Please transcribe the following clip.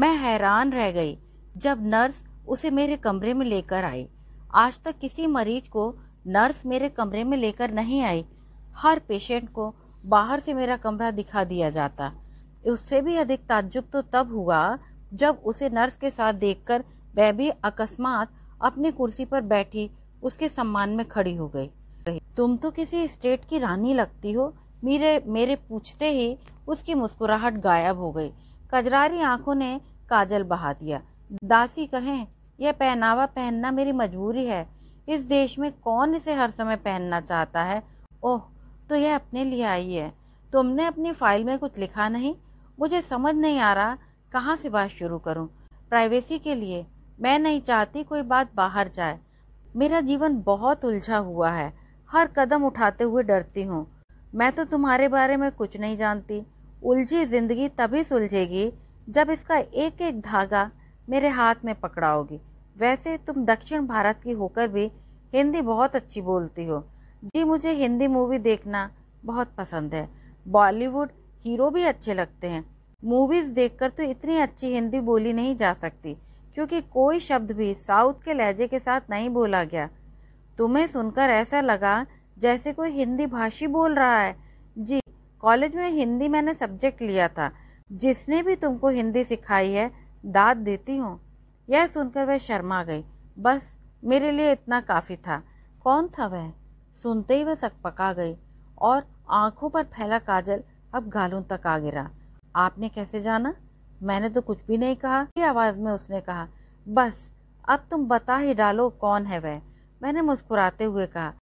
मैं हैरान रह गई जब नर्स उसे मेरे कमरे में लेकर आई आज तक किसी मरीज को नर्स मेरे कमरे में लेकर नहीं आई हर पेशेंट को बाहर से मेरा कमरा दिखा दिया जाता उससे भी अधिक ताज्जुब तो तब हुआ जब उसे नर्स के साथ देखकर वह भी अकस्मात अपनी कुर्सी पर बैठी उसके सम्मान में खड़ी हो गई तुम तो किसी स्टेट की रानी लगती हो मेरे मेरे पूछते ही उसकी मुस्कुराहट गायब हो गई कजरारी आंखों ने काजल बहा दिया दासी कहें यह पहनावा पहनना मेरी मजबूरी है इस देश में कौन इसे हर समय पहनना चाहता है ओह तो यह अपने लिए आई है तुमने अपनी फाइल में कुछ लिखा नहीं मुझे समझ नहीं आ रहा कहाँ से बात शुरू करूँ प्राइवेसी के लिए मैं नहीं चाहती कोई बात बाहर जाए मेरा जीवन बहुत उलझा हुआ है हर कदम उठाते हुए डरती हूँ मैं तो तुम्हारे बारे में कुछ नहीं जानती उलझी जिंदगी तभी सुलझेगी जब इसका एक एक धागा मेरे हाथ में पकड़ाओगी वैसे तुम दक्षिण भारत की होकर भी हिंदी बहुत अच्छी बोलती हो जी मुझे हिंदी मूवी देखना बहुत पसंद है बॉलीवुड हीरो भी अच्छे लगते हैं मूवीज़ देखकर तो इतनी अच्छी हिंदी बोली नहीं जा सकती क्योंकि कोई शब्द भी साउथ के लहजे के साथ नहीं बोला गया तुम्हें सुनकर ऐसा लगा जैसे कोई हिंदी भाषी बोल रहा है जी कॉलेज में हिंदी मैंने सब्जेक्ट लिया था जिसने भी तुमको हिंदी सिखाई है दाद देती हूँ यह सुनकर वह शर्मा गई बस मेरे लिए इतना काफ़ी था कौन था वह सुनते ही वह सकपका गई और आंखों पर फैला काजल अब गालों तक आ गिरा आपने कैसे जाना मैंने तो कुछ भी नहीं कहा आवाज़ में उसने कहा बस अब तुम बता ही डालो कौन है वह मैंने मुस्कुराते हुए कहा